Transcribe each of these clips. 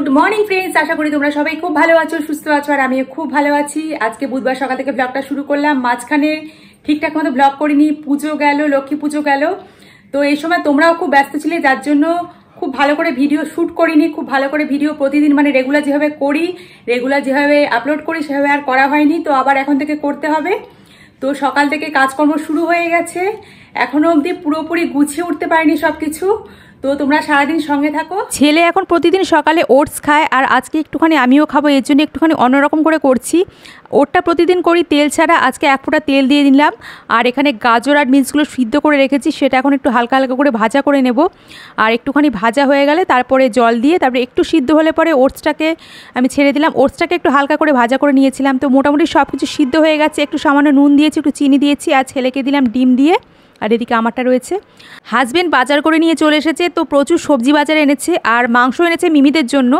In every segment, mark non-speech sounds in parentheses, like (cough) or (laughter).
good morning friends আশা করি তোমরা সবাই খুব ভালো আছো সুস্থ আছো আর আমিও খুব ভালো আছি আজকে বুধবার সকাল থেকে ব্লগটা শুরু করলাম মাঝখানে ঠিকঠাক মতো ব্লগ করিনি পুজো গেল লক্ষ্মী পুজো গেল তো এই সময় তোমরাও খুব ব্যস্ত ছিলে যার জন্য খুব ভালো করে ভিডিও শ্যুট করিনি খুব ভালো করে ভিডিও প্রতিদিন মানে রেগুলার যেভাবে করি রেগুলার যেভাবে আপলোড করি সেভাবে আর করা হয়নি তো আবার এখন থেকে করতে হবে তো সকাল থেকে কাজকর্ম শুরু হয়ে গেছে এখনও অবধি পুরোপুরি গুছিয়ে উঠতে পারিনি সব কিছু তো তোমরা সারাদিন সঙ্গে থাকো ছেলে এখন প্রতিদিন সকালে ওটস খায় আর আজকে একটুখানি আমিও খাবো এর জন্য একটুখানি অন্যরকম করে করছি ওটটা প্রতিদিন করি তেল ছাড়া আজকে এক ফোঁটা তেল দিয়ে দিলাম আর এখানে গাজর আর মিন্সগুলো সিদ্ধ করে রেখেছি সেটা এখন একটু হালকা হালকা করে ভাজা করে নেব আর একটুখানি ভাজা হয়ে গেলে তারপরে জল দিয়ে তারপরে একটু সিদ্ধ হলে পরে ওটসটাকে আমি ছেড়ে দিলাম ওটসটাকে একটু হালকা করে ভাজা করে নিয়েছিলাম তো মোটামুটি সব কিছু সিদ্ধ হয়ে গেছে একটু সামান্য নুন দিয়েছি একটু চিনি দিয়েছি আর ছেলেকে দিলাম ডিম দিয়ে আর এদিকে আমারটা রয়েছে হাজব্যান্ড বাজার করে নিয়ে চলে এসেছে তো প্রচুর সবজি বাজার এনেছে আর মাংস এনেছে মিমিদের জন্য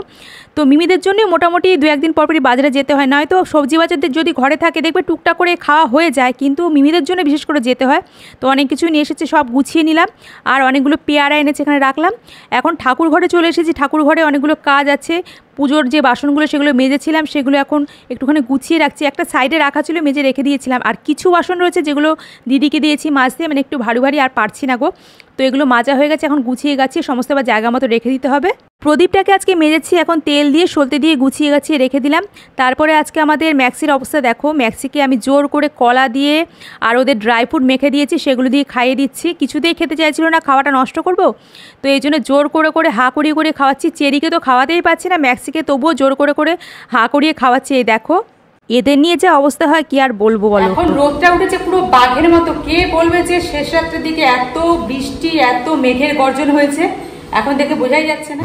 তো মিমিদের জন্য মোটামুটি দু একদিন পরপরই বাজারে যেতে হয় নয়তো সবজি বাজারদের যদি ঘরে থাকে দেখবে টুকটাক করে খাওয়া হয়ে যায় কিন্তু মিমিদের জন্য বিশেষ করে যেতে হয় তো অনেক কিছুই নিয়ে এসেছে সব গুছিয়ে নিলাম আর অনেকগুলো পেয়ারা এনেছে এখানে রাখলাম এখন ঠাকুর ঘরে চলে এসেছি ঠাকুর ঘরে অনেকগুলো কাজ আছে পুজোর যে বাসনগুলো সেগুলো মেজেছিলাম সেগুলো এখন একটুখানি গুছিয়ে রাখছি একটা সাইডে রাখা ছিল মেজে রেখে দিয়েছিলাম আর কিছু বাসন রয়েছে যেগুলো দিদিকে দিয়েছি মাঝ দিয়ে মানে একটু ভারী ভারী আর পারছি না গো তো এগুলো মাজা হয়ে গেছে এখন গুছিয়ে গাছিয়ে সমস্ত বা জায়গা মতো রেখে দিতে হবে প্রদীপটাকে আজকে মেজেছি এখন তেল দিয়ে সলতে দিয়ে গুছিয়ে গাছিয়ে রেখে দিলাম তারপরে আজকে আমাদের ম্যাক্সির অবস্থা দেখো ম্যাক্সিকে আমি জোর করে কলা দিয়ে আর ওদের ড্রাই ফ্রুট মেখে দিয়েছি সেগুলো দিয়ে খাইয়ে দিচ্ছি কিছুতেই খেতে চাইছিল না খাওয়াটা নষ্ট করব তো এই জন্য জোর করে করে হা করিয়ে করে খাওয়াচ্ছি চেরিকে তো খাওয়াতেই পাচ্ছি না ম্যাক্সিকে তবুও জোর করে করে হা করিয়ে খাওয়াচ্ছি এই দেখো এদের নিয়ে যে অবস্থা হয় কি আর বলবো বলো এখন রোদটা উঠেছে পুরো বাঘের মতো কে বলবে যে শেষ রাত্রের দিকে এত বৃষ্টি এত মেঘের গর্জন হয়েছে এখন দেখে বোঝাই যাচ্ছে না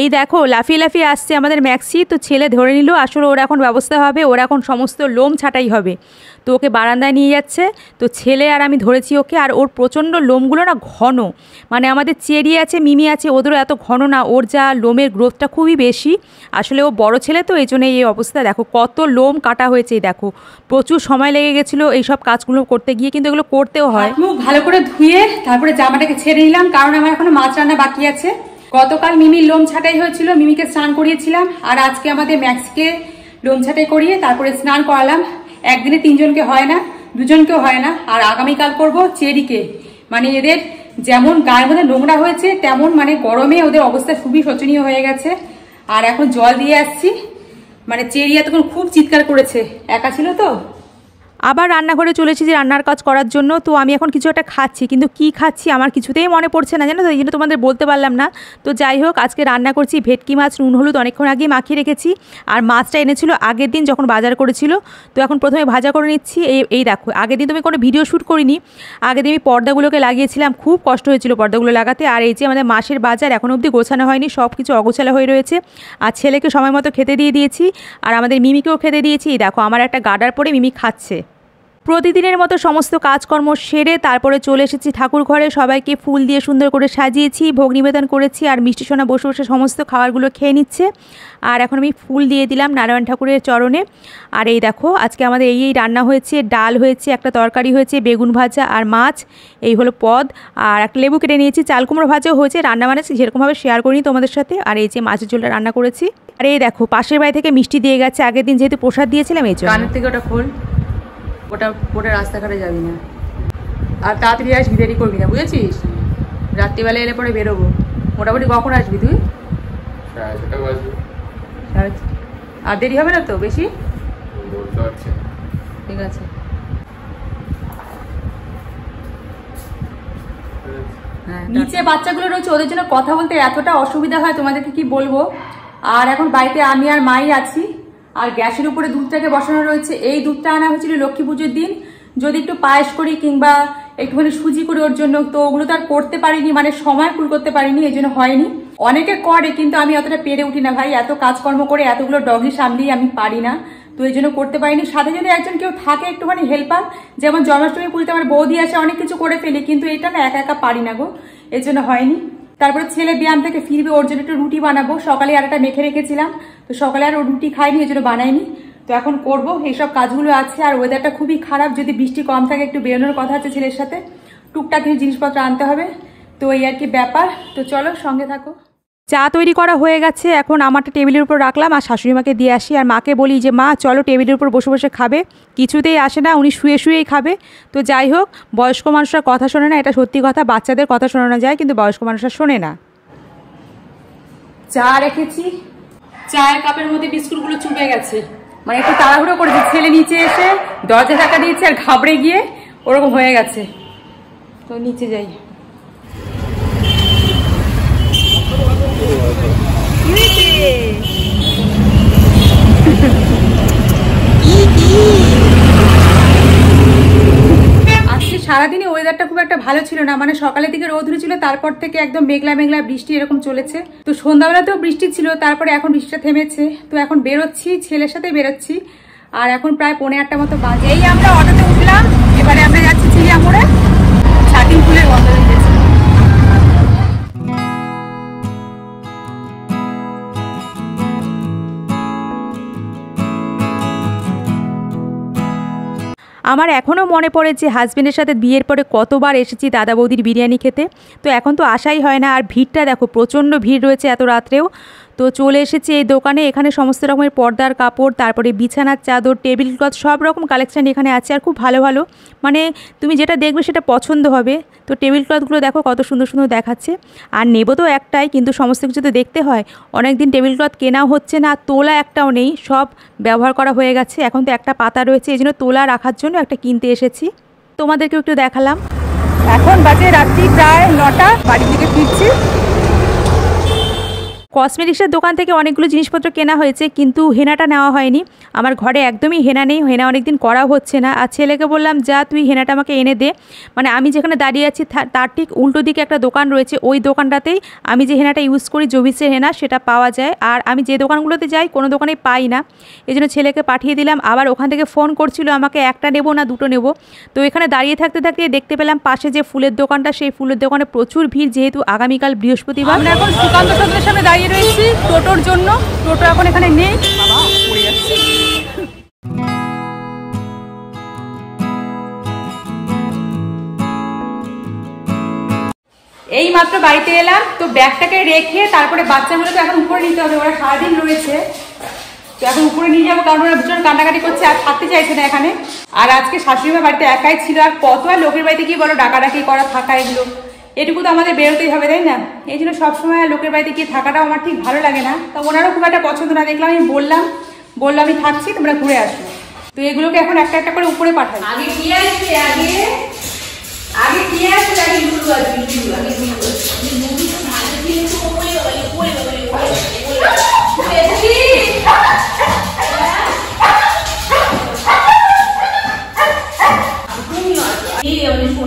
এই দেখো লাফিয়ে লাফিয়ে আসছে আমাদের ম্যাক্সি তো ছেলে ধরে নিল আসলে ওর এখন ব্যবস্থা হবে ওর এখন সমস্ত লোম ছাটাই হবে তো ওকে বারান্দায় নিয়ে যাচ্ছে তো ছেলে আর আমি ধরেছি ওকে আর ওর প্রচণ্ড লোমগুলো না ঘন মানে আমাদের চেরি আছে মিমি আছে ওদেরও এত ঘন না ওর যা লোমের গ্রোথটা খুবই বেশি আসলে ও বড় ছেলে তো এই জন্য এই অবস্থা দেখো কত লোম কাটা হয়েছে দেখো প্রচুর সময় লেগে গেছিলো এইসব কাজগুলো করতে গিয়ে কিন্তু এগুলো করতেও হয় মুখ ভালো করে ধুয়ে তারপরে জামাটাকে ছেড়ে নিলাম কারণ আমার এখনো মাছ রান্না বাকি আছে গতকাল মিমির লোম ছাটাই হয়েছিল মিমিকে স্নান করিয়েছিলাম আর আজকে আমাদের ম্যাক্সকে লোম ছাটাই করিয়ে তারপরে স্নান করালাম একদিনে তিনজনকে হয় না দুজনকেও হয় না আর আগামীকাল করব চেরিকে মানে এদের যেমন গায়ের মধ্যে নোংরা হয়েছে তেমন মানে গরমে ওদের অবস্থা খুবই শোচনীয় হয়ে গেছে আর এখন জল দিয়ে আসছি মানে চেরি এতক্ষণ খুব চিৎকার করেছে একা ছিল তো আবার রান্নাঘরে চলে এসেছি রান্নার কাজ করার জন্য তো আমি এখন কিছু একটা খাচ্ছি কিন্তু কি খাচ্ছি আমার কিছুতেই মনে পড়ছে না জানো তো এই জন্য তোমাদের বলতে পারলাম না তো যাই হোক আজকে রান্না করছি ভেটকি মাছ নুন হলুদ অনেকক্ষণ আগেই মাখিয়ে রেখেছি আর মাছটা এনেছিল আগের দিন যখন বাজার করেছিল তো এখন প্রথমে ভাজা করে নিচ্ছি এই এই দেখো আগের দিন তুমি কোনো ভিডিও শ্যুট করিনি আগের দিন আমি পর্দাগুলোকে লাগিয়েছিলাম খুব কষ্ট হয়েছিল পর্দাগুলো লাগাতে আর এই যে আমাদের মাসের বাজার এখন অবধি গোছানো হয়নি সব কিছু অগোছালো হয়ে রয়েছে আর ছেলেকে সময় মতো খেতে দিয়ে দিয়েছি আর আমাদের মিমিকেও খেতে দিয়েছি এই দেখো আমার একটা গাডার পরে মিমি খাচ্ছে প্রতিদিনের মতো সমস্ত কাজকর্ম সেরে তারপরে চলে এসেছি ঠাকুর ঘরে সবাইকে ফুল দিয়ে সুন্দর করে সাজিয়েছি ভোগ নিবেদন করেছি আর মিষ্টি সোনা বসে বসে সমস্ত খাবারগুলো খেয়ে নিচ্ছে আর এখন আমি ফুল দিয়ে দিলাম নারায়ণ ঠাকুরের চরণে আর এই দেখো আজকে আমাদের এই এই রান্না হয়েছে ডাল হয়েছে একটা তরকারি হয়েছে বেগুন ভাজা আর মাছ এই হলো পদ আর একটা লেবু কেটে নিয়েছি চাল কুমড়ো ভাজাও হয়েছে রান্না মানে সেরকমভাবে শেয়ার করিনি তোমাদের সাথে আর এই যে মাছের ঝোলটা রান্না করেছি আর এই দেখো পাশের বাড়ি থেকে মিষ্টি দিয়ে গেছে আগের দিন যেহেতু প্রসাদ দিয়েছিলাম এই জন্য থেকে ওটা ফুল ওটা ওটা রাস্তাঘাটে যাবি না আর তাড়াতাড়ি আসবি দেরি করবি না বুঝেছিস রাত্রিবেলা এলে পরে বেরোবো মোটামুটি কখন আসবি তুই আর দেরি হবে না তো বেশি ঠিক আছে হ্যাঁ, নিচে বাচ্চাগুলো রয়েছে ওদের জন্য কথা বলতে এতটা অসুবিধা হয় তোমাদেরকে কি বলবো আর এখন বাড়িতে আমি আর মাই আছি আর গ্যাসের উপরে দুধটাকে বসানো রয়েছে এই দুধটা আনা হয়েছিল লক্ষ্মী পুজোর দিন যদি একটু পায়েস করি কিংবা একটুখানি সুজি করি ওর জন্য তো ওগুলো তো আর করতে পারিনি মানে সময় ফুল করতে পারিনি এই জন্য হয়নি অনেকে করে কিন্তু আমি অতটা পেরে উঠি না ভাই এত কাজকর্ম করে এতগুলো ডগি সামলিয়ে আমি পারি না তো এই জন্য করতে পারিনি সাথে যদি একজন কেউ থাকে একটুখানি হেল্পার যেমন জন্মাষ্টমী পুজোতে আমার বৌদি আসে অনেক কিছু করে ফেলি কিন্তু এটা না একা একা পারি না গো এর জন্য হয়নি তারপরে ছেলে ব্যায়াম থেকে ফিরবে ওর জন্য একটু রুটি বানাবো সকালে আর একটা মেখে রেখেছিলাম তো সকালে আর ও রুটি খাইনি ওই জন্য বানাইনি তো এখন করবো এইসব কাজগুলো আছে আর ওয়েদারটা খুবই খারাপ যদি বৃষ্টি কম থাকে একটু বেরোনোর কথা আছে ছেলের সাথে টুকটাক কিছু জিনিসপত্র আনতে হবে তো এই আর কি ব্যাপার তো চলো সঙ্গে থাকো চা তৈরি করা হয়ে গেছে এখন আমারটা টেবিলের উপর রাখলাম আর শাশুড়ি মাকে দিয়ে আসি আর মাকে বলি যে মা চলো টেবিলের উপর বসে বসে খাবে কিছুতেই আসে না উনি শুয়ে শুয়েই খাবে তো যাই হোক বয়স্ক মানুষরা কথা শোনে না এটা সত্যি কথা বাচ্চাদের কথা শোনানো যায় কিন্তু বয়স্ক মানুষরা শোনে না চা রেখেছি চায়ের কাপের মধ্যে বিস্কুটগুলো চুপে গেছে মানে একটু তাড়াহুড়ো করেছে ছেলে নিচে এসে দরজা ঢাকা দিয়েছে আর ঘাবড়ে গিয়ে ওরকম হয়ে গেছে তো নিচে যাই (laughs) সারাদিনে ওয়েদারটা খুব একটা ভালো ছিল না মানে সকালের দিকে রোদ উঠেছিল তারপর থেকে একদম মেঘলা মেঘলা বৃষ্টি এরকম চলেছে তো সন্ধ্যাবেলাতেও বৃষ্টি ছিল তারপরে এখন বৃষ্টিটা থেমেছে তো এখন বেরোচ্ছি ছেলের সাথে বেরোচ্ছি আর এখন প্রায় পনেরো আটটা মতো বাজে এই আমরা অটোতে উঠলাম এবারে আমরা যাচ্ছি চিড়িয়ামোড়ে ছাতিম ফুলের গন্ধ আমার এখনও মনে পড়ে যে হাজব্যান্ডের সাথে বিয়ের পরে কতবার এসেছি দাদা বৌদির বিরিয়ানি খেতে তো এখন তো আশাই হয় না আর ভিড়টা দেখো প্রচণ্ড ভিড় রয়েছে এত রাত্রেও তো চলে এসেছি এই দোকানে এখানে সমস্ত রকমের পর্দার কাপড় তারপরে বিছানার চাদর টেবিল ক্লথ সব রকম কালেকশান এখানে আছে আর খুব ভালো ভালো মানে তুমি যেটা দেখবে সেটা পছন্দ হবে তো টেবিল ক্লথগুলো দেখো কত সুন্দর সুন্দর দেখাচ্ছে আর নেবো তো একটাই কিন্তু সমস্ত কিছু তো দেখতে হয় অনেক দিন টেবিল ক্লথ কেনাও হচ্ছে না তোলা একটাও নেই সব ব্যবহার করা হয়ে গেছে এখন তো একটা পাতা রয়েছে এই জন্য তোলা রাখার জন্য একটা কিনতে এসেছি তোমাদেরকেও একটু দেখালাম এখন বাজে রাত্রি প্রায় নটা বাড়ি থেকে ফিরছি কসমেটিক্সের দোকান থেকে অনেকগুলো জিনিসপত্র কেনা হয়েছে কিন্তু হেনাটা নেওয়া হয়নি আমার ঘরে একদমই হেনা নেই হেনা অনেকদিন করা হচ্ছে না আর ছেলেকে বললাম যা তুই হেনাটা আমাকে এনে দে মানে আমি যেখানে দাঁড়িয়ে আছি তার ঠিক উল্টো দিকে একটা দোকান রয়েছে ওই দোকানটাতেই আমি যে হেনাটা ইউজ করি জবিসের হেনা সেটা পাওয়া যায় আর আমি যে দোকানগুলোতে যাই কোনো দোকানে পাই না এই জন্য ছেলেকে পাঠিয়ে দিলাম আবার ওখান থেকে ফোন করছিল আমাকে একটা নেব না দুটো নেব তো এখানে দাঁড়িয়ে থাকতে থাকতে দেখতে পেলাম পাশে যে ফুলের দোকানটা সেই ফুলের দোকানে প্রচুর ভিড় যেহেতু আগামীকাল বৃহস্পতিবার এখন সুকান্ত সামনে দাঁড়িয়ে দাঁড়িয়ে রয়েছি টোটোর জন্য টোটো এখন এখানে নেই এই মাত্র বাড়িতে এলাম তো ব্যাগটাকে রেখে তারপরে বাচ্চাগুলো তো এখন উপরে নিতে হবে ওরা সারাদিন রয়েছে তো এখন উপরে নিয়ে যাবো কারণ ওরা ভীষণ কান্নাকাটি করছে আর থাকতে চাইছে না এখানে আর আজকে শাশুড়ি মা বাড়িতে একাই ছিল আর কত আর লোকের বাড়িতে গিয়ে বলো ডাকাডাকি করা থাকা এগুলো এটুকু তো আমাদের বেরোতেই হবে তাই না এই জন্য সবসময় লোকের বাড়িতে গিয়ে থাকাটাও আমার ঠিক ভালো লাগে না তো ওনারও খুব একটা পছন্দ না দেখলাম আমি বললাম বললো আমি থাকছি তোমরা ঘুরে আসো তো এগুলোকে এখন একটা একটা করে উপরে পাঠাই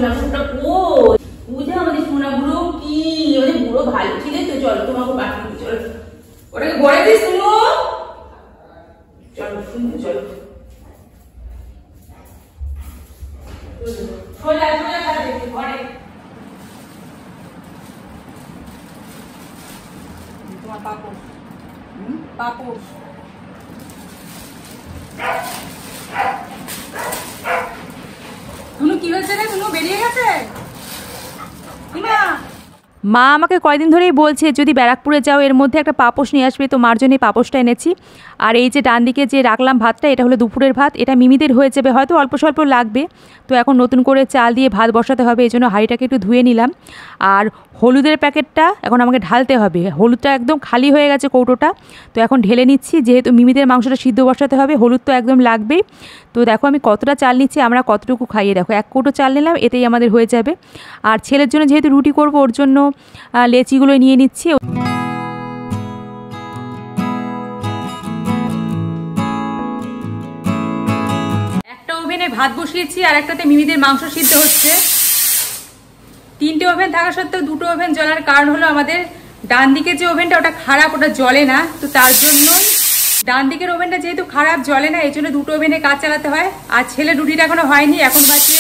আগে আগে বুঝে আমাদের সোনা বুড়ো কি বুড়ো ভালো ছিলে তো চলো তোমাকে পাঠিয়ে চলো ওটাকে গড়ে দিস চলো চলো তোমার কি হয়েছে রে তুমি বেরিয়ে গেছে মা আমাকে কয়দিন ধরেই বলছে যদি ব্যারাকপুরে যাও এর মধ্যে একটা পাপোশ নিয়ে আসবে তো মার জন্য পাপোশটা এনেছি আর এই যে ডান দিকে যে রাখলাম ভাতটা এটা হলো দুপুরের ভাত এটা মিমিদের হয়ে যাবে হয়তো অল্প স্বল্প লাগবে তো এখন নতুন করে চাল দিয়ে ভাত বসাতে হবে এই জন্য হাঁড়িটাকে একটু ধুয়ে নিলাম আর হলুদের প্যাকেটটা এখন আমাকে ঢালতে হবে হলুদটা একদম খালি হয়ে গেছে কৌটোটা তো এখন ঢেলে নিচ্ছি যেহেতু মিমিদের মাংসটা সিদ্ধ বসাতে হবে হলুদ তো একদম লাগবেই তো দেখো আমি কতটা চাল নিচ্ছি আমরা কতটুকু খাইয়ে দেখো এক কোটো চাল নিলাম এতেই আমাদের হয়ে যাবে আর ছেলের জন্য যেহেতু রুটি করব ওর জন্য লেচিগুলো নিয়ে নিচ্ছি একটা ওভেনে ভাত বসিয়েছি আর একটাতে মিমিদের মাংস সিদ্ধ হচ্ছে তিনটে ওভেন থাকা সত্ত্বেও দুটো ওভেন জ্বলার কারণ হলো আমাদের ডান দিকে যে ওভেনটা ওটা খারাপ ওটা জ্বলে না তো তার জন্যই ডান দিকের ওভেনটা যেহেতু খারাপ জলে না এই জন্য দুটো ওভেনে কাজ চালাতে হয় আর ছেলে রুটিটা এখনো হয়নি এখন বাজে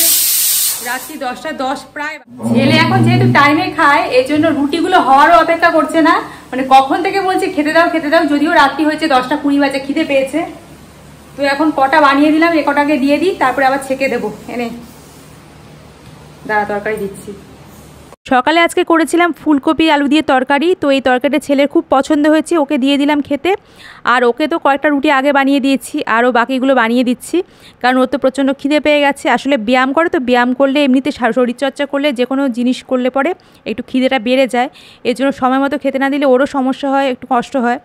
রাত্রি দশটা দশ প্রায় ছেলে এখন যেহেতু টাইমে খায় এই জন্য রুটিগুলো হওয়ারও অপেক্ষা করছে না মানে কখন থেকে বলছে খেতে দাও খেতে দাও যদিও রাত্রি হয়েছে দশটা কুড়ি বাজে খিদে পেয়েছে তো এখন কটা বানিয়ে দিলাম এ কটাকে দিয়ে দিই তারপরে আবার ছেঁকে দেবো এনে দাঁড়া তরকারি দিচ্ছি সকালে আজকে করেছিলাম ফুলকপি আলু দিয়ে তরকারি তো এই তরকারিটা ছেলের খুব পছন্দ হয়েছে ওকে দিয়ে দিলাম খেতে আর ওকে তো কয়েকটা রুটি আগে বানিয়ে দিয়েছি আরও বাকিগুলো বানিয়ে দিচ্ছি কারণ ওর তো প্রচণ্ড খিদে পেয়ে গেছে আসলে ব্যায়াম করে তো ব্যায়াম করলে এমনিতে শরীরচর্চা করলে যে কোনো জিনিস করলে পরে একটু খিদেটা বেড়ে যায় এর জন্য সময় মতো খেতে না দিলে ওরও সমস্যা হয় একটু কষ্ট হয়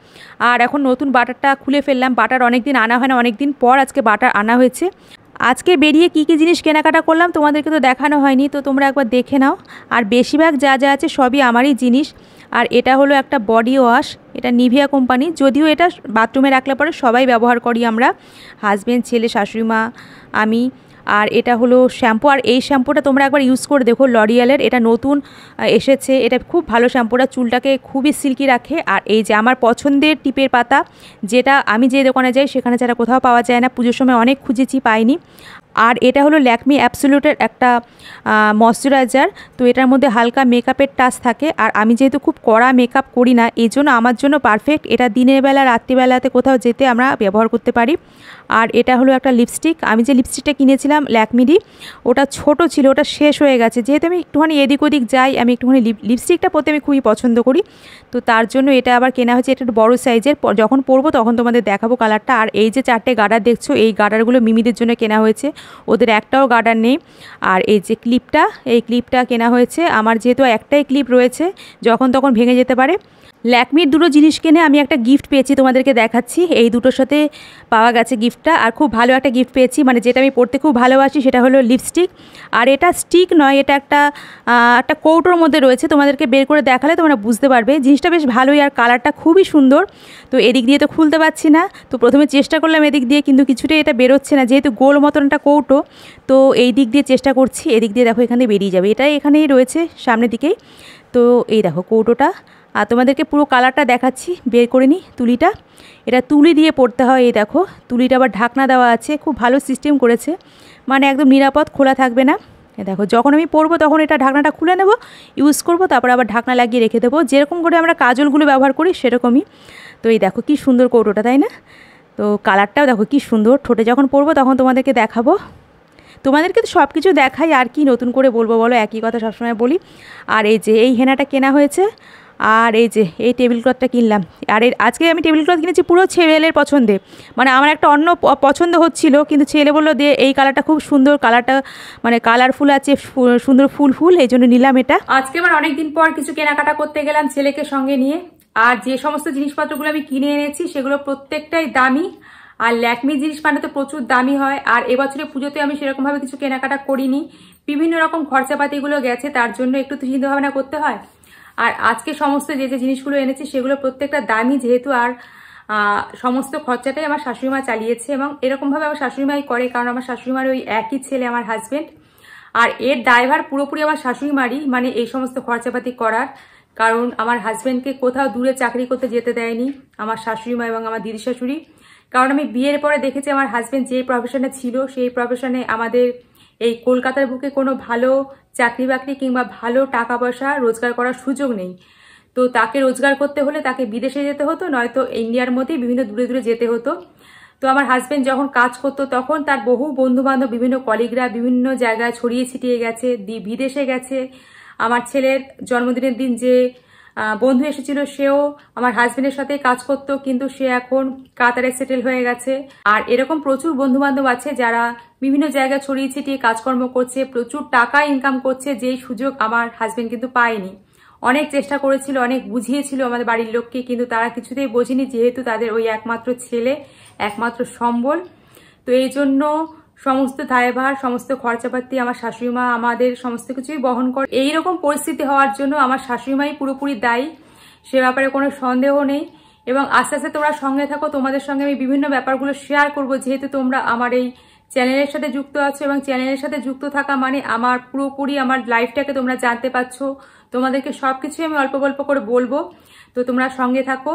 আর এখন নতুন বাটারটা খুলে ফেললাম বাটার অনেক দিন আনা হয় না অনেক দিন পর আজকে বাটার আনা হয়েছে আজকে বেরিয়ে কি কি জিনিস কেনাকাটা করলাম তোমাদেরকে তো দেখানো হয়নি তো তোমরা একবার দেখে নাও আর বেশিরভাগ যা যা আছে সবই আমারই জিনিস আর এটা হলো একটা বডি ওয়াশ এটা নিভিয়া কোম্পানি যদিও এটা বাথরুমে রাখলে পরে সবাই ব্যবহার করি আমরা হাজব্যান্ড ছেলে শাশুড়ি মা আমি আর এটা হলো শ্যাম্পু আর এই শ্যাম্পুটা তোমরা একবার ইউজ করে দেখো লরিয়ালের এটা নতুন এসেছে এটা খুব ভালো শ্যাম্পুটা চুলটাকে খুবই সিল্কি রাখে আর এই যে আমার পছন্দের টিপের পাতা যেটা আমি যে দোকানে যাই সেখানে যারা কোথাও পাওয়া যায় না পুজোর সময় অনেক খুঁজেছি পাইনি আর এটা হলো ল্যাকমি অ্যাপসুলুটের একটা ময়শ্চারাইজার তো এটার মধ্যে হালকা মেকআপের টাচ থাকে আর আমি যেহেতু খুব কড়া মেকআপ করি না এই জন্য আমার জন্য পারফেক্ট এটা দিনের বেলা রাত্রিবেলাতে কোথাও যেতে আমরা ব্যবহার করতে পারি আর এটা হলো একটা লিপস্টিক আমি যে লিপস্টিকটা কিনেছিলাম ল্যাকমিডি ওটা ছোট ছিল ওটা শেষ হয়ে গেছে যেহেতু আমি একটুখানি এদিক ওদিক যাই আমি একটুখানি লিপস্টিকটা পরতে আমি খুবই পছন্দ করি তো তার জন্য এটা আবার কেনা হয়েছে এটা বড় সাইজের যখন পরবো তখন তোমাদের দেখাবো কালারটা আর এই যে চারটে গার্ডার দেখছো এই গার্ডারগুলো মিমিদের জন্য কেনা হয়েছে ওদের একটাও গার্ডার নেই আর এই যে ক্লিপটা এই ক্লিপটা কেনা হয়েছে আমার যেহেতু একটাই ক্লিপ রয়েছে যখন তখন ভেঙে যেতে পারে ল্যাকমির দুটো জিনিস কিনে আমি একটা গিফট পেয়েছি তোমাদেরকে দেখাচ্ছি এই দুটোর সাথে পাওয়া গেছে গিফটটা আর খুব ভালো একটা গিফট পেয়েছি মানে যেটা আমি পড়তে খুব ভালোবাসি সেটা হলো লিপস্টিক আর এটা স্টিক নয় এটা একটা একটা কৌটোর মধ্যে রয়েছে তোমাদেরকে বের করে দেখালে তোমরা বুঝতে পারবে জিনিসটা বেশ ভালোই আর কালারটা খুবই সুন্দর তো এদিক দিয়ে তো খুলতে পারছি না তো প্রথমে চেষ্টা করলাম এদিক দিয়ে কিন্তু কিছুটাই এটা বেরোচ্ছে না যেহেতু গোল মতন একটা কৌটো তো এই দিক দিয়ে চেষ্টা করছি এদিক দিয়ে দেখো এখানে বেরিয়ে যাবে এটাই এখানেই রয়েছে সামনের দিকেই তো এই দেখো কৌটোটা আর তোমাদেরকে পুরো কালারটা দেখাচ্ছি বের করে নিই তুলিটা এটা তুলি দিয়ে পড়তে হয় এই দেখো তুলিটা আবার ঢাকনা দেওয়া আছে খুব ভালো সিস্টেম করেছে মানে একদম নিরাপদ খোলা থাকবে না দেখো যখন আমি পরবো তখন এটা ঢাকনাটা খুলে নেব ইউজ করব তারপর আবার ঢাকনা লাগিয়ে রেখে দেবো যেরকম করে আমরা কাজলগুলো ব্যবহার করি সেরকমই তো এই দেখো কি সুন্দর কৌটোটা তাই না তো কালারটাও দেখো কি সুন্দর ঠোঁটে যখন পরবো তখন তোমাদেরকে দেখাবো তোমাদেরকে তো সব কিছু দেখাই আর কি নতুন করে বলবো বলো একই কথা সবসময় বলি আর এই যে এই হেনাটা কেনা হয়েছে আর এই যে এই টেবিল ক্লথটা কিনলাম আর এর আজকে আমি টেবিল ক্লথ কিনেছি পুরো ছেলের পছন্দে মানে আমার একটা অন্য পছন্দ হচ্ছিল কিন্তু ছেলে বললো দিয়ে এই কালারটা খুব সুন্দর কালারটা মানে কালারফুল আছে সুন্দর ফুল ফুল এই জন্য নিলাম এটা আজকে আবার অনেকদিন পর কিছু কেনাকাটা করতে গেলাম ছেলেকে সঙ্গে নিয়ে আর যে সমস্ত জিনিসপত্রগুলো আমি কিনে এনেছি সেগুলো প্রত্যেকটাই দামি আর ল্যাকমি জিনিস মানে তো প্রচুর দামি হয় আর এবছরে পুজোতে আমি সেরকমভাবে কিছু কেনাকাটা করিনি বিভিন্ন রকম খরচাপাতিগুলো গেছে তার জন্য একটু তো চিন্তাভাবনা করতে হয় আর আজকে সমস্ত যে যে জিনিসগুলো এনেছি সেগুলো প্রত্যেকটা দামি যেহেতু আর সমস্ত খরচাটাই আমার শাশুড়িমা চালিয়েছে এবং এরকমভাবে আমার শাশুড়িমাই করে কারণ আমার শাশুড়িমার ওই একই ছেলে আমার হাজব্যান্ড আর এর ড্রাইভার পুরোপুরি আমার শাশুড়িমারই মানে এই সমস্ত খরচাপাতি করার কারণ আমার হাজব্যান্ডকে কোথাও দূরে চাকরি করতে যেতে দেয়নি আমার শাশুড়িমা এবং আমার দিদি শাশুড়ি কারণ আমি বিয়ের পরে দেখেছি আমার হাজব্যান্ড যে প্রফেশনে ছিল সেই প্রফেশনে আমাদের এই কলকাতার বুকে কোনো ভালো চাকরি বাকরি কিংবা ভালো টাকা পয়সা রোজগার করার সুযোগ নেই তো তাকে রোজগার করতে হলে তাকে বিদেশে যেতে হতো নয়তো ইন্ডিয়ার মধ্যেই বিভিন্ন দূরে দূরে যেতে হতো তো আমার হাজব্যান্ড যখন কাজ করতো তখন তার বহু বন্ধুবান্ধব বিভিন্ন কলিগরা বিভিন্ন জায়গায় ছড়িয়ে ছিটিয়ে গেছে বিদেশে গেছে আমার ছেলের জন্মদিনের দিন যে বন্ধু এসেছিল সেও আমার হাজবেন্ডের সাথে কাজ করতো কিন্তু সে এখন কাতারে সেটেল হয়ে গেছে আর এরকম প্রচুর বন্ধু বান্ধব আছে যারা বিভিন্ন জায়গা ছড়িয়ে ছিটিয়ে কাজকর্ম করছে প্রচুর টাকা ইনকাম করছে যেই সুযোগ আমার হাজবেন্ড কিন্তু পায়নি অনেক চেষ্টা করেছিল অনেক বুঝিয়েছিল আমাদের বাড়ির লোককে কিন্তু তারা কিছুতেই বোঝেনি যেহেতু তাদের ওই একমাত্র ছেলে একমাত্র সম্বল তো এই জন্য সমস্ত দায়ভার সমস্ত খরচাপাতি আমার শাশুড়িমা আমাদের সমস্ত কিছুই বহন করে এইরকম পরিস্থিতি হওয়ার জন্য আমার শাশুড়িমাই পুরোপুরি দায়ী সে ব্যাপারে কোনো সন্দেহ নেই এবং আস্তে আস্তে তোমরা সঙ্গে থাকো তোমাদের সঙ্গে আমি বিভিন্ন ব্যাপারগুলো শেয়ার করব যেহেতু তোমরা আমার এই চ্যানেলের সাথে যুক্ত আছো এবং চ্যানেলের সাথে যুক্ত থাকা মানে আমার পুরোপুরি আমার লাইফটাকে তোমরা জানতে পারছ তোমাদেরকে সব কিছুই আমি অল্প অল্প করে বলবো তো তোমরা সঙ্গে থাকো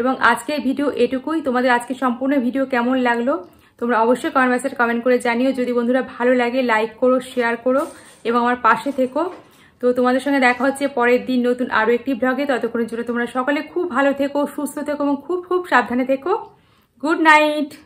এবং আজকের ভিডিও এটুকুই তোমাদের আজকে সম্পূর্ণ ভিডিও কেমন লাগলো তোমরা অবশ্যই কমেন্ট বক্সে কমেন্ট করে জানিও যদি বন্ধুরা ভালো লাগে লাইক করো শেয়ার করো এবং আমার পাশে থেকো তো তোমাদের সঙ্গে দেখা হচ্ছে পরের দিন নতুন আরও একটি ব্লগে ততক্ষণের জন্য তোমরা সকলে খুব ভালো থেকো সুস্থ থেকো এবং খুব খুব সাবধানে থেকো গুড নাইট